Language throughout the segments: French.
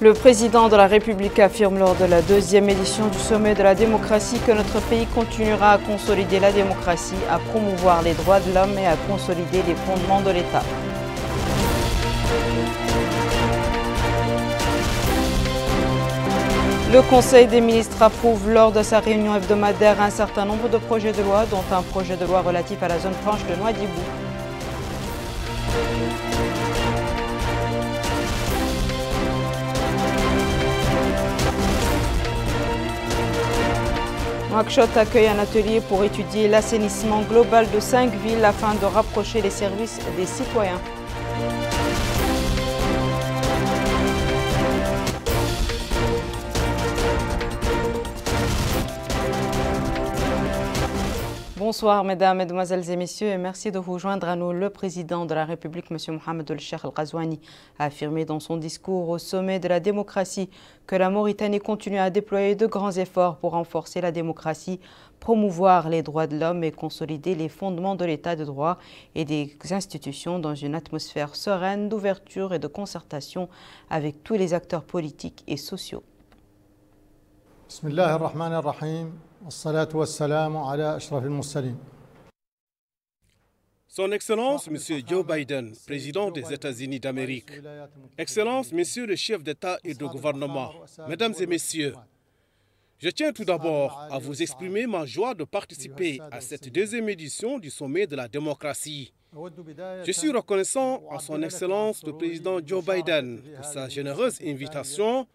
Le président de la République affirme lors de la deuxième édition du Sommet de la démocratie que notre pays continuera à consolider la démocratie, à promouvoir les droits de l'homme et à consolider les fondements de l'État. Le Conseil des ministres approuve lors de sa réunion hebdomadaire un certain nombre de projets de loi, dont un projet de loi relatif à la zone franche de Noidibou. Nouakchott accueille un atelier pour étudier l'assainissement global de cinq villes afin de rapprocher les services des citoyens. Bonsoir mesdames, mesdemoiselles et messieurs et merci de vous joindre à nous. Le président de la République, M. Mohamed El Cheikh El ghazouani a affirmé dans son discours au sommet de la démocratie que la Mauritanie continue à déployer de grands efforts pour renforcer la démocratie, promouvoir les droits de l'homme et consolider les fondements de l'état de droit et des institutions dans une atmosphère sereine d'ouverture et de concertation avec tous les acteurs politiques et sociaux. Son Excellence, Monsieur Joe Biden, président des États-Unis d'Amérique. Excellence, Monsieur le chef d'État et de gouvernement, Mesdames et Messieurs, je tiens tout d'abord à vous exprimer ma joie de participer à cette deuxième édition du Sommet de la démocratie. Je suis reconnaissant à Son Excellence le président Joe Biden pour sa généreuse invitation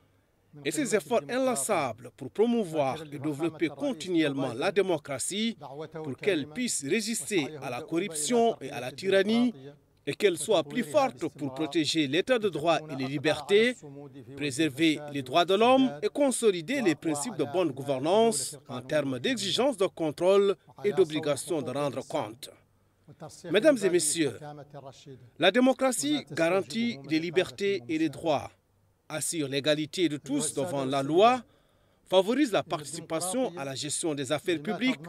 et ses efforts inlassables pour promouvoir et développer continuellement la démocratie pour qu'elle puisse résister à la corruption et à la tyrannie et qu'elle soit plus forte pour protéger l'état de droit et les libertés, préserver les droits de l'homme et consolider les principes de bonne gouvernance en termes d'exigence de contrôle et d'obligation de rendre compte. Mesdames et Messieurs, la démocratie garantit les libertés et les droits assure l'égalité de tous devant la loi, favorise la participation à la gestion des affaires publiques,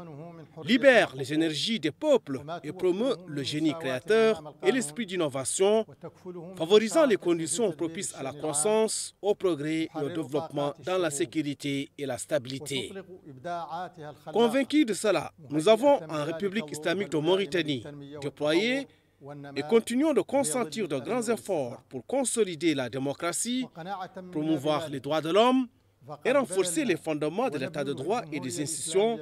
libère les énergies des peuples et promeut le génie créateur et l'esprit d'innovation, favorisant les conditions propices à la croissance, au progrès et au développement dans la sécurité et la stabilité. Convaincus de cela, nous avons en République islamique de Mauritanie déployé et continuons de consentir de grands efforts pour consolider la démocratie, promouvoir les droits de l'homme et renforcer les fondements de l'état de droit et des institutions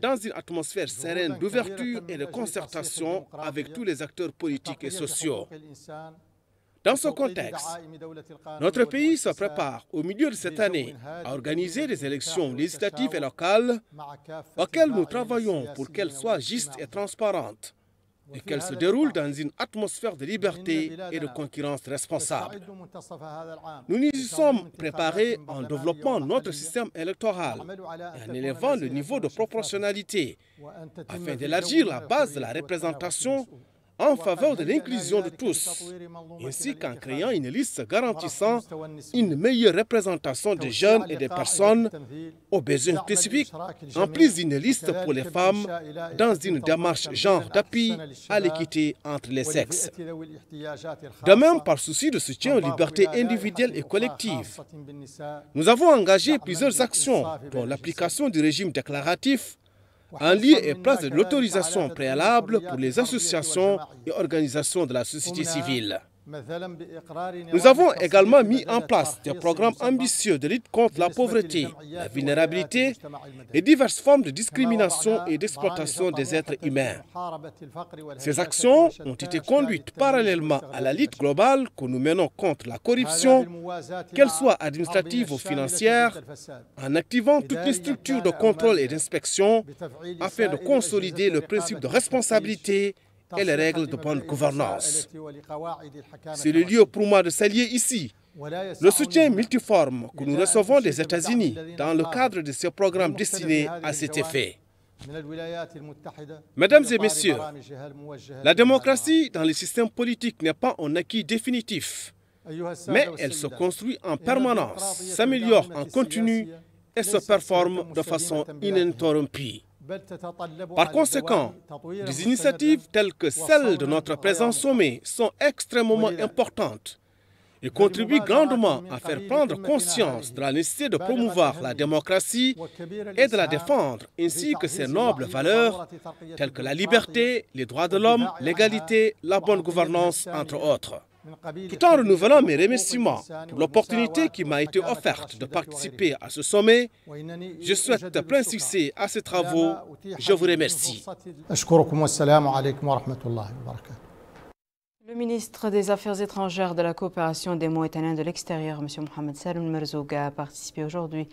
dans une atmosphère sereine d'ouverture et de concertation avec tous les acteurs politiques et sociaux. Dans ce contexte, notre pays se prépare au milieu de cette année à organiser des élections législatives et locales auxquelles nous travaillons pour qu'elles soient justes et transparentes et qu'elle se déroule dans une atmosphère de liberté et de concurrence responsable. Nous nous y sommes préparés en développant notre système électoral et en élevant le niveau de proportionnalité afin d'élargir la base de la représentation en faveur de l'inclusion de tous, ainsi qu'en créant une liste garantissant une meilleure représentation des jeunes et des personnes aux besoins spécifiques, en plus d'une liste pour les femmes dans une démarche genre d'appui à l'équité entre les sexes. De même, par souci de soutien aux libertés individuelles et collectives, nous avons engagé plusieurs actions, dont l'application du régime déclaratif un lieu et place de l'autorisation préalable pour les associations et organisations de la société civile. Nous avons également mis en place des programmes ambitieux de lutte contre la pauvreté, la vulnérabilité et diverses formes de discrimination et d'exploitation des êtres humains. Ces actions ont été conduites parallèlement à la lutte globale que nous menons contre la corruption, qu'elle soit administrative ou financière, en activant toutes les structures de contrôle et d'inspection afin de consolider le principe de responsabilité et les règles de bonne gouvernance. C'est le lieu pour moi de s'allier ici. Le soutien multiforme que nous recevons des États-Unis dans le cadre de ce programme destiné à cet effet. Mesdames et Messieurs, la démocratie dans les systèmes politiques n'est pas un acquis définitif, mais elle se construit en permanence, s'améliore en continu et se performe de façon ininterrompue. Par conséquent, des initiatives telles que celles de notre présent sommet sont extrêmement importantes et contribuent grandement à faire prendre conscience de la nécessité de promouvoir la démocratie et de la défendre, ainsi que ses nobles valeurs telles que la liberté, les droits de l'homme, l'égalité, la bonne gouvernance, entre autres. Tout en renouvelant mes remerciements pour l'opportunité qui m'a été offerte de participer à ce sommet, je souhaite plein succès à ces travaux. Je vous remercie. Le ministre des Affaires étrangères de la coopération des Mauritaniens de l'extérieur, M. Mohamed Saloum Merzouga, a participé aujourd'hui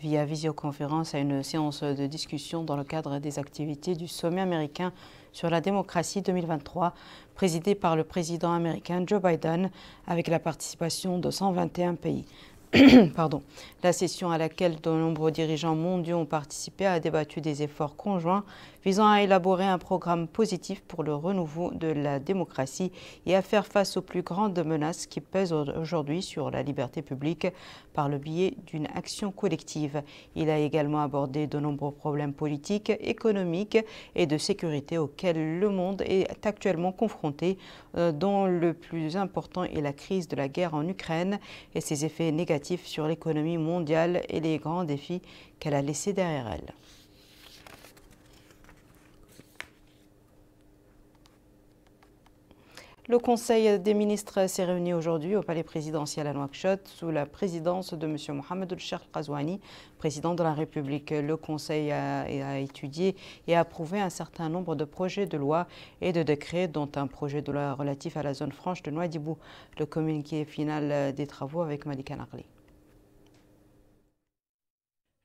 via visioconférence à une séance de discussion dans le cadre des activités du sommet américain sur la démocratie 2023, présidée par le président américain Joe Biden, avec la participation de 121 pays. Pardon. La session à laquelle de nombreux dirigeants mondiaux ont participé a débattu des efforts conjoints visant à élaborer un programme positif pour le renouveau de la démocratie et à faire face aux plus grandes menaces qui pèsent aujourd'hui sur la liberté publique par le biais d'une action collective. Il a également abordé de nombreux problèmes politiques, économiques et de sécurité auxquels le monde est actuellement confronté, euh, dont le plus important est la crise de la guerre en Ukraine et ses effets négatifs sur l'économie mondiale et les grands défis qu'elle a laissés derrière elle. Le Conseil des ministres s'est réuni aujourd'hui au palais présidentiel à Nouakchott sous la présidence de M. Mohamed El-Sheikh président de la République. Le Conseil a, étudié et approuvé un certain nombre de projets de loi et de décrets, dont un projet de loi relatif à la zone franche de Nouadhibou. Le communiqué final des travaux avec Malika Nagli.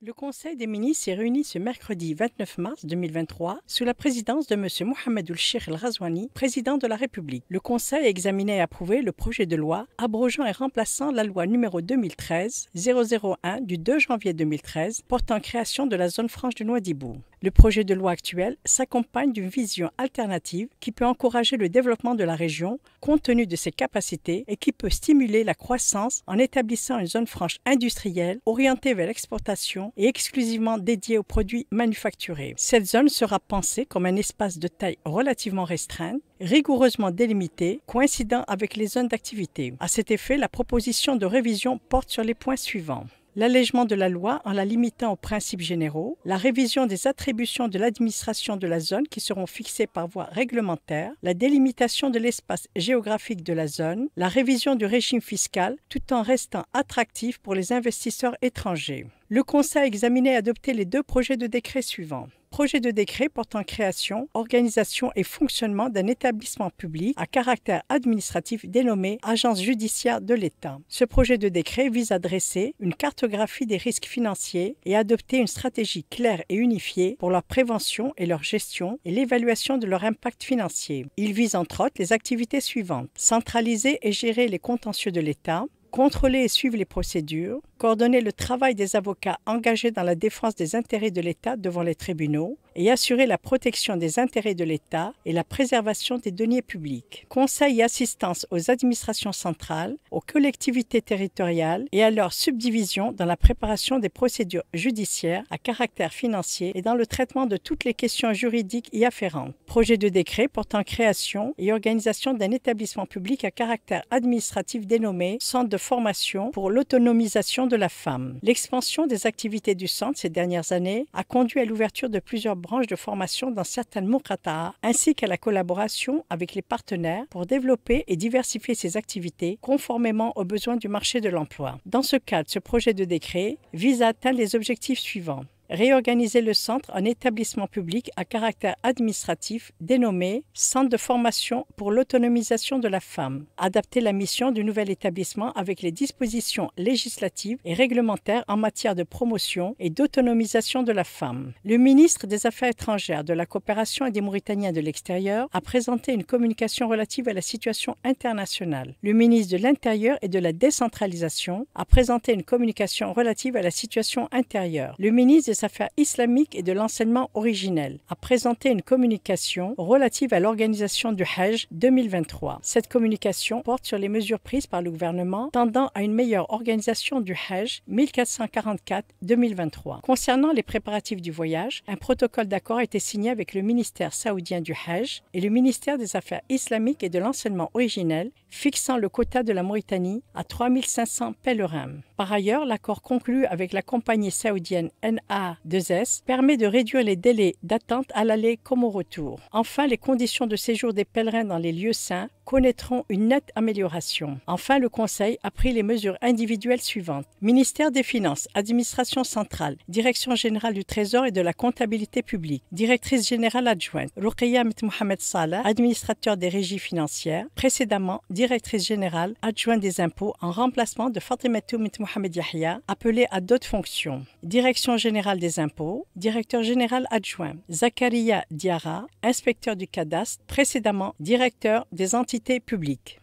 Le Conseil des ministres s'est réuni ce mercredi 29 mars 2023 sous la présidence de M. Mohamed Sheikh El Razouani, président de la République. Le Conseil a examiné et approuvé le projet de loi abrogeant et remplaçant la loi numéro 2013-001 du 2 janvier 2013 portant création de la zone franche de Noidibou. Le projet de loi actuel s'accompagne d'une vision alternative qui peut encourager le développement de la région compte tenu de ses capacités et qui peut stimuler la croissance en établissant une zone franche industrielle orientée vers l'exportation et exclusivement dédiée aux produits manufacturés. Cette zone sera pensée comme un espace de taille relativement restreinte, rigoureusement délimité coïncidant avec les zones d'activité. À cet effet, la proposition de révision porte sur les points suivants l'allègement de la loi en la limitant aux principes généraux, la révision des attributions de l'administration de la zone qui seront fixées par voie réglementaire, la délimitation de l'espace géographique de la zone, la révision du régime fiscal tout en restant attractif pour les investisseurs étrangers. Le Conseil a examiné et adopté les deux projets de décret suivants projet de décret portant création, organisation et fonctionnement d'un établissement public à caractère administratif dénommé Agence judiciaire de l'État. Ce projet de décret vise à dresser une cartographie des risques financiers et adopter une stratégie claire et unifiée pour leur prévention et leur gestion et l'évaluation de leur impact financier. Il vise entre autres les activités suivantes centraliser et gérer les contentieux de l'État, contrôler et suivre les procédures, coordonner le travail des avocats engagés dans la défense des intérêts de l'État devant les tribunaux et assurer la protection des intérêts de l'État et la préservation des deniers publics. Conseil et assistance aux administrations centrales, aux collectivités territoriales et à leur subdivision dans la préparation des procédures judiciaires à caractère financier et dans le traitement de toutes les questions juridiques y afférentes. Projet de décret portant création et organisation d'un établissement public à caractère administratif dénommé Centre de formation pour l'autonomisation la femme. L'expansion des activités du centre ces dernières années a conduit à l'ouverture de plusieurs branches de formation dans certaines muqataa, ainsi qu'à la collaboration avec les partenaires pour développer et diversifier ses activités conformément aux besoins du marché de l'emploi. Dans ce cadre, ce projet de décret vise à atteindre les objectifs suivants réorganiser le centre en établissement public à caractère administratif dénommé Centre de formation pour l'autonomisation de la femme, adapter la mission du nouvel établissement avec les dispositions législatives et réglementaires en matière de promotion et d'autonomisation de la femme. Le ministre des Affaires étrangères, de la coopération et des Mauritaniens de l'extérieur a présenté une communication relative à la situation internationale. Le ministre de l'Intérieur et de la décentralisation a présenté une communication relative à la situation intérieure. Le ministre affaires islamiques et de l'enseignement originel a présenté une communication relative à l'organisation du Hajj 2023. Cette communication porte sur les mesures prises par le gouvernement tendant à une meilleure organisation du Hajj 1444-2023. Concernant les préparatifs du voyage, un protocole d'accord a été signé avec le ministère saoudien du Hajj et le ministère des Affaires islamiques et de l'enseignement originel, fixant le quota de la Mauritanie à 3500 pèlerins. Par ailleurs, l'accord conclu avec la compagnie saoudienne NA 2S permet de réduire les délais d'attente à l'aller comme au retour. Enfin, les conditions de séjour des pèlerins dans les lieux saints connaîtront une nette amélioration. Enfin, le Conseil a pris les mesures individuelles suivantes. Ministère des Finances, Administration centrale, Direction générale du Trésor et de la comptabilité publique, Directrice générale adjointe, Ruqayya Mohamed Salah, administrateur des régies financières, précédemment directrice générale adjointe des impôts en remplacement de Fatimatou Mohamed Yahya, appelée à d'autres fonctions. Direction générale des impôts, directeur général adjoint, Zakaria Diara, inspecteur du cadastre, précédemment directeur des entités publiques.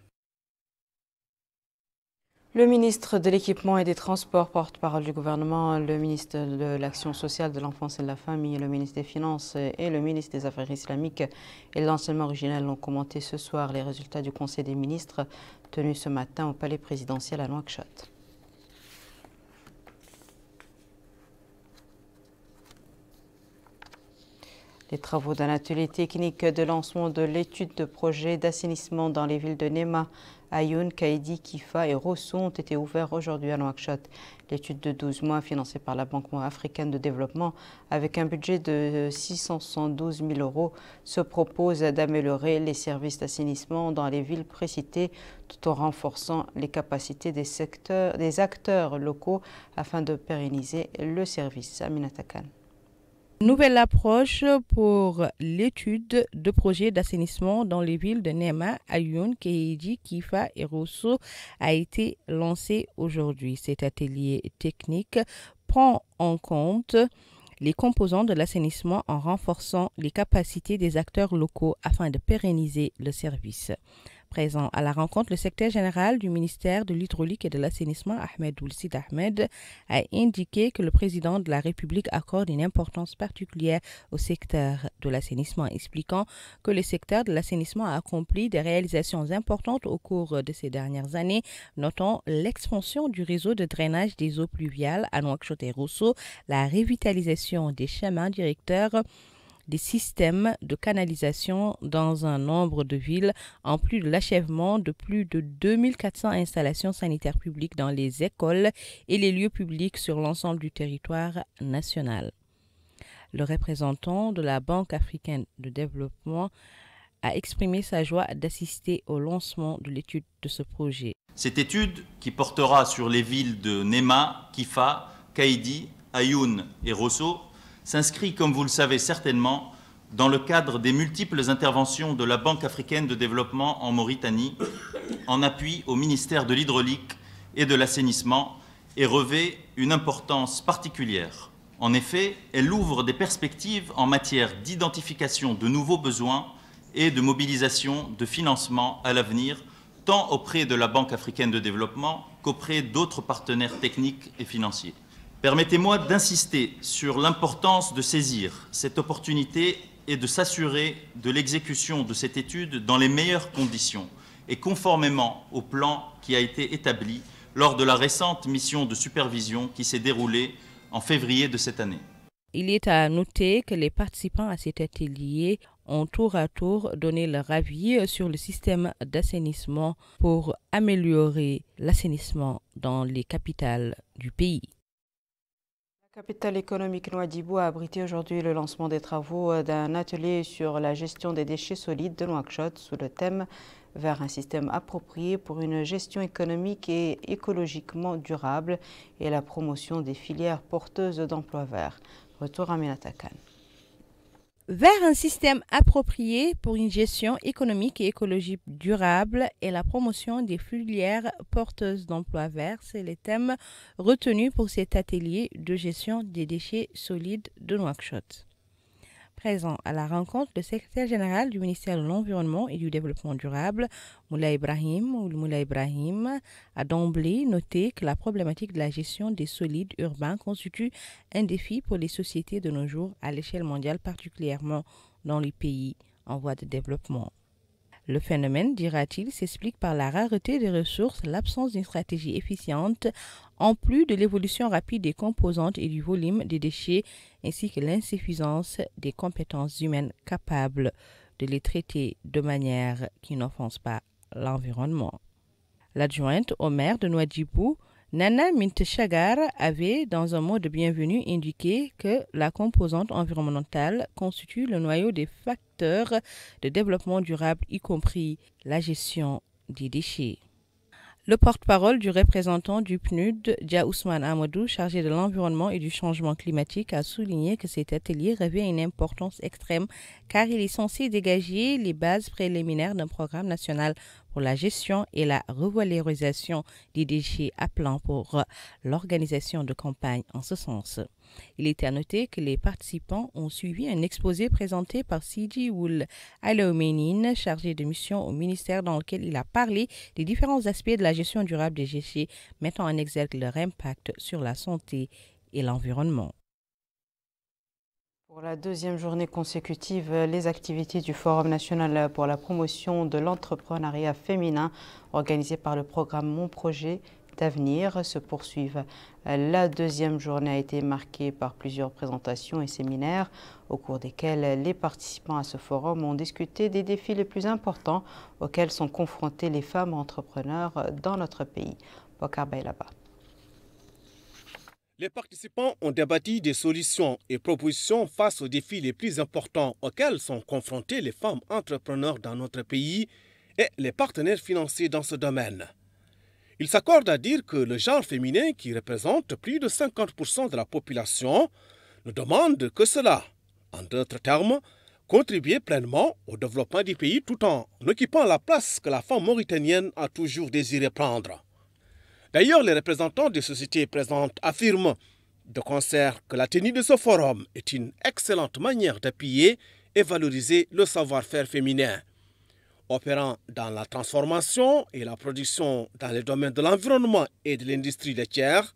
Le ministre de l'Équipement et des Transports, porte-parole du gouvernement, le ministre de l'Action sociale, de l'Enfance et de la Famille, le ministre des Finances et le ministre des Affaires islamiques et l'enseignement originel ont commenté ce soir les résultats du Conseil des ministres tenu ce matin au palais présidentiel à Nouakchott. Les travaux d'un atelier technique de lancement de l'étude de projet d'assainissement dans les villes de Nema, Ayoun, Kaidi, Kifa et Rosso ont été ouverts aujourd'hui à Nouakchott. L'étude de 12 mois financée par la Banque africaine de développement avec un budget de 612 000 euros se propose d'améliorer les services d'assainissement dans les villes précitées tout en renforçant les capacités des, secteurs, des acteurs locaux afin de pérenniser le service. Aminata Nouvelle approche pour l'étude de projets d'assainissement dans les villes de Nema, Ayoun, Keiji, Kifa et Rosso a été lancée aujourd'hui. Cet atelier technique prend en compte les composants de l'assainissement en renforçant les capacités des acteurs locaux afin de pérenniser le service. Présent à la rencontre, le secrétaire général du ministère de l'Hydraulique et de l'Assainissement, Ahmed Oulsid Ahmed, a indiqué que le président de la République accorde une importance particulière au secteur de l'assainissement, expliquant que le secteur de l'assainissement a accompli des réalisations importantes au cours de ces dernières années, notant l'expansion du réseau de drainage des eaux pluviales à Nouakchott et Rousseau, la revitalisation des chemins directeurs, des systèmes de canalisation dans un nombre de villes, en plus de l'achèvement de plus de 2400 installations sanitaires publiques dans les écoles et les lieux publics sur l'ensemble du territoire national. Le représentant de la Banque africaine de développement a exprimé sa joie d'assister au lancement de l'étude de ce projet. Cette étude, qui portera sur les villes de Nema, Kifa, Kaidi, Ayoun et Rosso, s'inscrit, comme vous le savez certainement, dans le cadre des multiples interventions de la Banque africaine de développement en Mauritanie, en appui au ministère de l'hydraulique et de l'assainissement, et revêt une importance particulière. En effet, elle ouvre des perspectives en matière d'identification de nouveaux besoins et de mobilisation de financement à l'avenir, tant auprès de la Banque africaine de développement qu'auprès d'autres partenaires techniques et financiers. Permettez-moi d'insister sur l'importance de saisir cette opportunité et de s'assurer de l'exécution de cette étude dans les meilleures conditions et conformément au plan qui a été établi lors de la récente mission de supervision qui s'est déroulée en février de cette année. Il est à noter que les participants à cet atelier ont tour à tour donné leur avis sur le système d'assainissement pour améliorer l'assainissement dans les capitales du pays. Capital économique Dibou a abrité aujourd'hui le lancement des travaux euh, d'un atelier sur la gestion des déchets solides de Nouakchott sous le thème vers un système approprié pour une gestion économique et écologiquement durable et la promotion des filières porteuses d'emplois verts. Retour à Minatakan vers un système approprié pour une gestion économique et écologique durable et la promotion des filières porteuses d'emplois verts. C'est les thèmes retenus pour cet atelier de gestion des déchets solides de Nouakchott. Présent à la rencontre, le secrétaire général du ministère de l'Environnement et du Développement durable, Moula Ibrahim, ou a d'emblée noté que la problématique de la gestion des solides urbains constitue un défi pour les sociétés de nos jours à l'échelle mondiale, particulièrement dans les pays en voie de développement. Le phénomène, dira-t-il, s'explique par la rareté des ressources, l'absence d'une stratégie efficiente en plus de l'évolution rapide des composantes et du volume des déchets, ainsi que l'insuffisance des compétences humaines capables de les traiter de manière qui n'offense pas l'environnement. L'adjointe au maire de Nouadjibou, Nana Mintchagar, avait, dans un mot de bienvenue, indiqué que la composante environnementale constitue le noyau des facteurs de développement durable, y compris la gestion des déchets. Le porte-parole du représentant du PNUD, Dia Ousmane Amadou, chargé de l'environnement et du changement climatique, a souligné que cet atelier revêt une importance extrême car il est censé dégager les bases préliminaires d'un programme national pour la gestion et la revalorisation des déchets appelant pour l'organisation de campagnes en ce sens. Il était à noter que les participants ont suivi un exposé présenté par Sidi Woul Alaomenin, chargé de mission au ministère dans lequel il a parlé des différents aspects de la gestion durable des déchets, mettant en exergue leur impact sur la santé et l'environnement. Pour la deuxième journée consécutive, les activités du Forum national pour la promotion de l'entrepreneuriat féminin organisé par le programme Mon Projet d'avenir se poursuivent. La deuxième journée a été marquée par plusieurs présentations et séminaires au cours desquels les participants à ce forum ont discuté des défis les plus importants auxquels sont confrontées les femmes entrepreneurs dans notre pays. Bokar Les participants ont débattu des solutions et propositions face aux défis les plus importants auxquels sont confrontées les femmes entrepreneurs dans notre pays et les partenaires financiers dans ce domaine. Il s'accorde à dire que le genre féminin, qui représente plus de 50% de la population, ne demande que cela. En d'autres termes, contribuer pleinement au développement du pays tout en occupant la place que la femme mauritanienne a toujours désiré prendre. D'ailleurs, les représentants des sociétés présentes affirment de concert que la tenue de ce forum est une excellente manière d'appuyer et valoriser le savoir-faire féminin opérant dans la transformation et la production dans les domaines de l'environnement et de l'industrie laitière,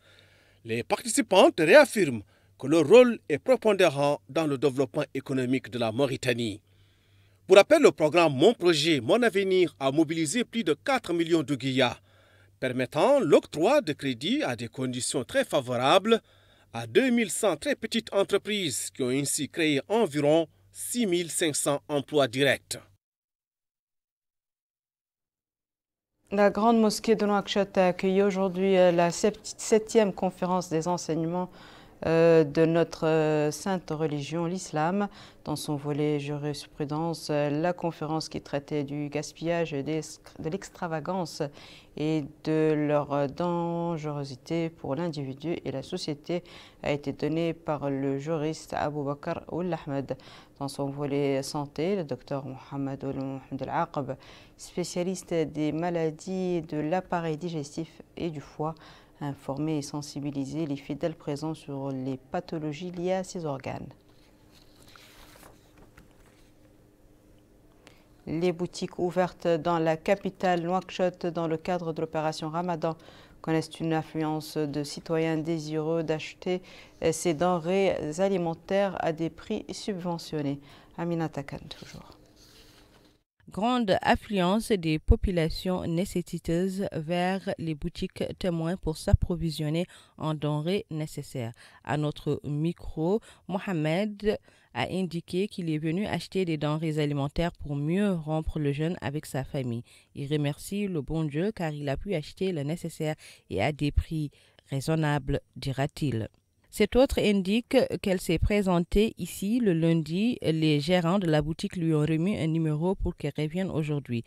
les participantes réaffirment que leur rôle est prépondérant dans le développement économique de la Mauritanie. Pour rappel, le programme Mon Projet, Mon Avenir a mobilisé plus de 4 millions de guillas, permettant l'octroi de crédits à des conditions très favorables à 2100 très petites entreprises qui ont ainsi créé environ 6500 emplois directs. La grande mosquée de Nouakchott a accueilli aujourd'hui euh, la septième conférence des enseignements euh, de notre euh, sainte religion, l'islam. Dans son volet jurisprudence, la conférence qui traitait du gaspillage, de l'extravagance et de leur dangerosité pour l'individu et la société a été donnée par le juriste Abou Bakr Oul Dans son volet santé, le docteur Mohamed Oul Mohamed al spécialiste des maladies de l'appareil digestif et du foie, informer et sensibiliser les fidèles présents sur les pathologies liées à ces organes. Les boutiques ouvertes dans la capitale Nouakchott dans le cadre de l'opération Ramadan connaissent une affluence de citoyens désireux d'acheter euh, ces denrées alimentaires à des prix subventionnés. Amina toujours. Grande affluence des populations nécessiteuses vers les boutiques témoins pour s'approvisionner en denrées nécessaires. À notre micro, Mohamed a indiqué qu'il est venu acheter des denrées alimentaires pour mieux rompre le jeûne avec sa famille. Il remercie le bon Dieu car il a pu acheter le nécessaire et à des prix raisonnables, dira-t-il. Cette autre indique qu'elle s'est présentée ici le lundi. Les gérants de la boutique lui ont remis un numéro pour qu'elle revienne aujourd'hui.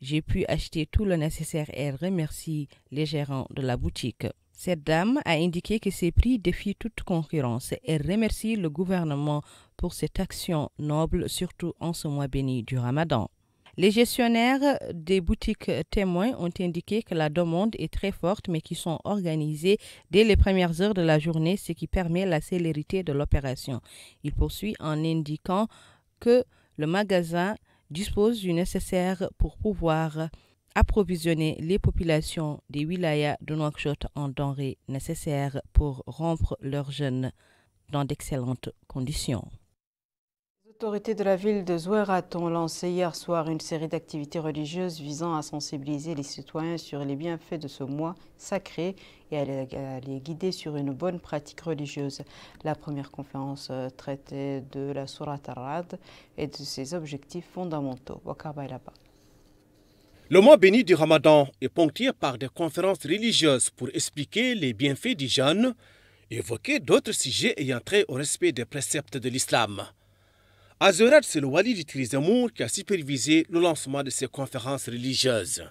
J'ai pu acheter tout le nécessaire et elle remercie les gérants de la boutique. Cette dame a indiqué que ses prix défient toute concurrence et remercie le gouvernement pour cette action noble, surtout en ce mois béni du Ramadan. Les gestionnaires des boutiques témoins ont indiqué que la demande est très forte, mais qui sont organisés dès les premières heures de la journée, ce qui permet la célérité de l'opération. Il poursuit en indiquant que le magasin dispose du nécessaire pour pouvoir approvisionner les populations des wilayas de Nouakchott en denrées nécessaires pour rompre leurs jeunes dans d'excellentes conditions autorités de la ville de Zouerat ont lancé hier soir une série d'activités religieuses visant à sensibiliser les citoyens sur les bienfaits de ce mois sacré et à les, guider sur une bonne pratique religieuse. La première conférence euh, traitait de la Sourate rad et de ses objectifs fondamentaux. Le mois béni du Ramadan est ponctué par des conférences religieuses pour expliquer les bienfaits du jeûne, évoquer d'autres sujets ayant trait au respect des préceptes de l'islam. Azurat c'est le wali de Trizamour qui a supervisé le lancement de ces conférences religieuses.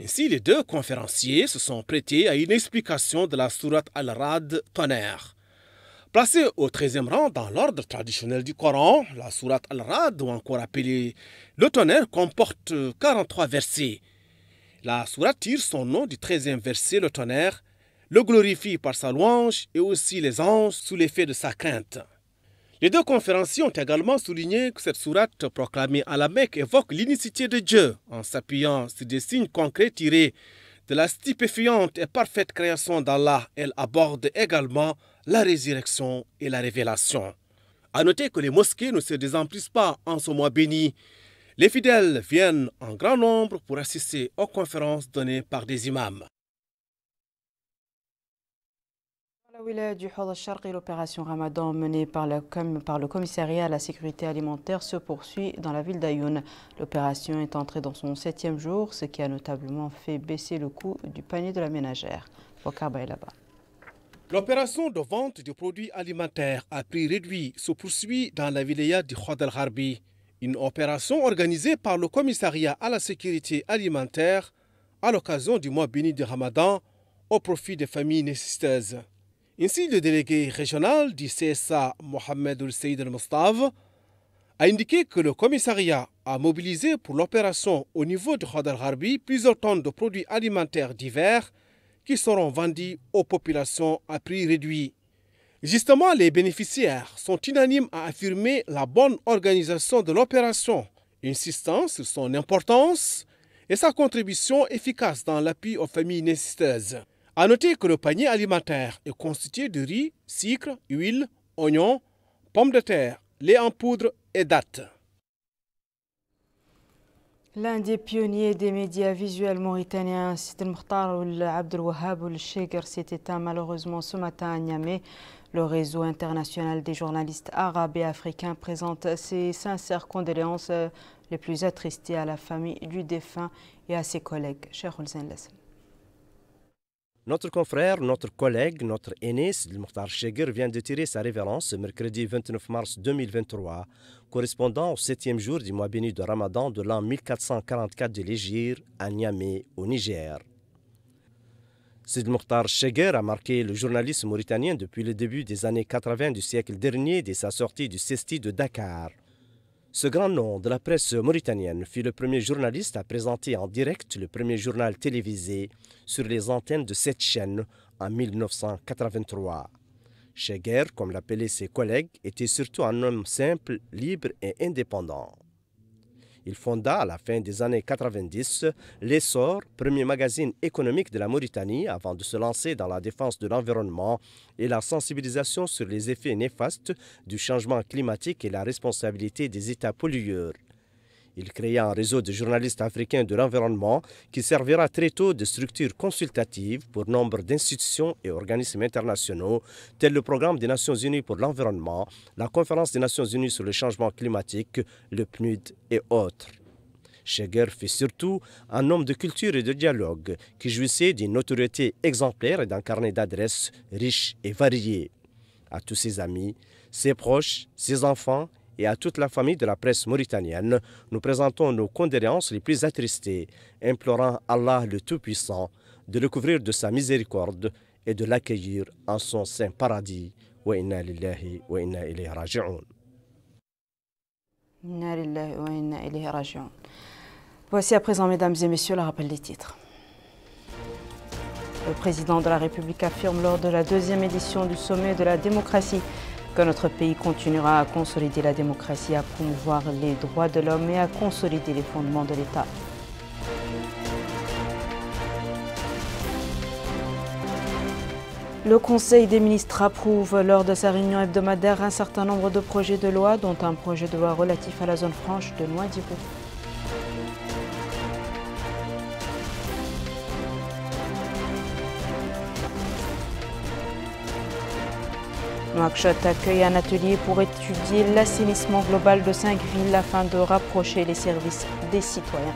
Ainsi, les deux conférenciers se sont prêtés à une explication de la sourate Al-Rad tonnerre. Placée au 13e rang dans l'ordre traditionnel du Coran, la sourate Al-Rad, ou encore appelée le tonnerre, comporte 43 euh, versets. La sourate tire son nom du 13e verset, le tonnerre, le glorifie par sa louange et aussi les anges sous l'effet de sa crainte. Les deux conférenciers ont également souligné que cette sourate proclamée à la Mecque évoque l'unicité de Dieu en s'appuyant sur des signes concrets tirés de la stupéfiante et parfaite création d'Allah. Elle aborde également la résurrection et la révélation. À noter que les mosquées ne se désemplissent pas en ce mois béni. Les fidèles viennent en grand nombre pour assister aux conférences données par des imams. l'opération Ramadan menée par, le commissariat à la sécurité alimentaire se poursuit dans la ville d'Ayoun. L'opération est entrée dans son septième jour, ce qui a notablement fait baisser le coût du panier de la ménagère. L'opération de vente de produits alimentaires à prix réduit se poursuit dans la wilaya du Khad al-Harbi. Une opération organisée par le commissariat à la sécurité alimentaire à l'occasion du mois béni de Ramadan au profit des familles nécessiteuses. Ainsi, le délégué régional du CSA, Mohamed oul El-Mustav, a indiqué que le commissariat a mobilisé pour l'opération au niveau de Khadar Harbi plusieurs tonnes de produits alimentaires divers qui seront vendus aux populations à prix réduit. Justement, les bénéficiaires sont unanimes à affirmer la bonne organisation de l'opération, insistant sur son importance et sa contribution efficace dans l'appui aux familles nécessiteuses. A noter que le panier alimentaire est constitué de riz, sucre, huile, oignons, pommes de terre, lait en poudre et dattes. L'un des pionniers des médias visuels mauritaniens, Sidi Mokhtar Abdel Wahab Shegar, s'est éteint malheureusement ce matin à Niamey. Le réseau international des journalistes arabes et africains présente ses sincères condoléances euh, les plus attristées à la famille du défunt et à ses collègues. Cher notre confrère, notre collègue, notre aîné, Mokhtar Cheger vient de tirer sa révérence mercredi 29 mars 2023, correspondant au septième jour du mois béni de Ramadan de l'an 1444 de l'Égypte, à Niamey, au Niger. Sidl Mokhtar Cheguer a marqué le journalisme mauritanien depuis le début des années 80 du siècle dernier dès sa sortie du Cesti de Dakar. Ce grand nom de la presse mauritanienne fut le premier journaliste à présenter en direct le premier journal télévisé sur les antennes de cette chaîne en 1983. Cheguer, comme l'appelaient ses collègues, était surtout un homme simple, libre et indépendant. Il fonda à la fin des années 90 l'Essor, premier magazine économique de la Mauritanie, avant de se lancer dans la défense de l'environnement et la sensibilisation sur les effets néfastes du changement climatique et la responsabilité des États pollueurs. Il créa un réseau de journalistes africains de l'environnement qui servira très tôt de structure consultative pour nombre d'institutions et organismes internationaux, tels le Programme des Nations Unies pour l'environnement, la Conférence des Nations Unies sur le changement climatique, le PNUD et autres. Cheger fut surtout un homme de culture et de dialogue qui jouissait d'une notoriété exemplaire et d'un carnet d'adresses riche et varié. À tous ses amis, ses proches, ses enfants et à toute la famille de la presse mauritanienne, nous présentons nos condoléances les plus attristées, implorant Allah le Tout-Puissant de le couvrir de sa miséricorde et de l'accueillir en son saint paradis. Voici à présent, mesdames et messieurs, le rappel des titres. Le président de la République affirme lors de la deuxième édition du sommet de la démocratie que notre pays continuera à consolider la démocratie, à promouvoir les droits de l'homme et à consolider les fondements de l'État. Le Conseil des ministres approuve lors de sa réunion hebdomadaire un certain nombre de projets de loi, dont un projet de loi relatif à la zone franche de Noidibou. Nouakchott accueille un atelier pour étudier l'assainissement global de cinq villes afin de rapprocher les services des citoyens.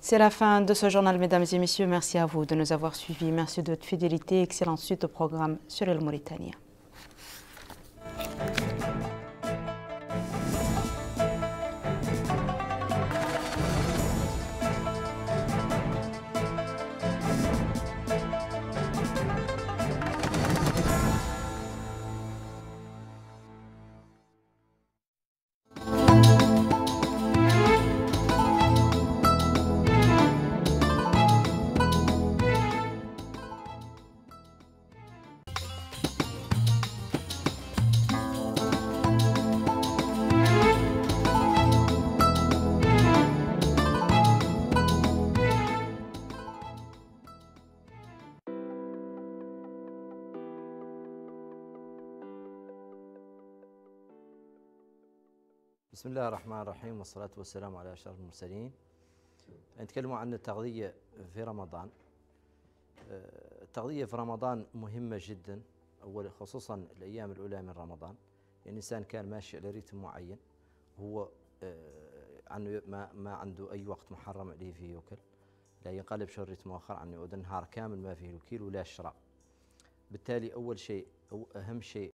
C'est la fin de ce journal, mesdames et messieurs. Merci à vous de nous avoir suivis. Merci de votre fidélité. Excellente suite au programme sur le Mauritania. بسم الله الرحمن الرحيم والصلاة والسلام على أشرف المرسلين نتكلم عن التغذية في رمضان آه، التغذية في رمضان مهمة جدا أول خصوصا الأيام الأولى من رمضان يعني الإنسان كان ماشي على ريتم معين هو عنه آه، ما, ما عنده أي وقت محرم عليه فيه يوكل لا ينقلب شو ريتم آخر عنه يعود نهار كامل ما فيه الوكيل ولا شراء بالتالي أول شيء أو أهم شيء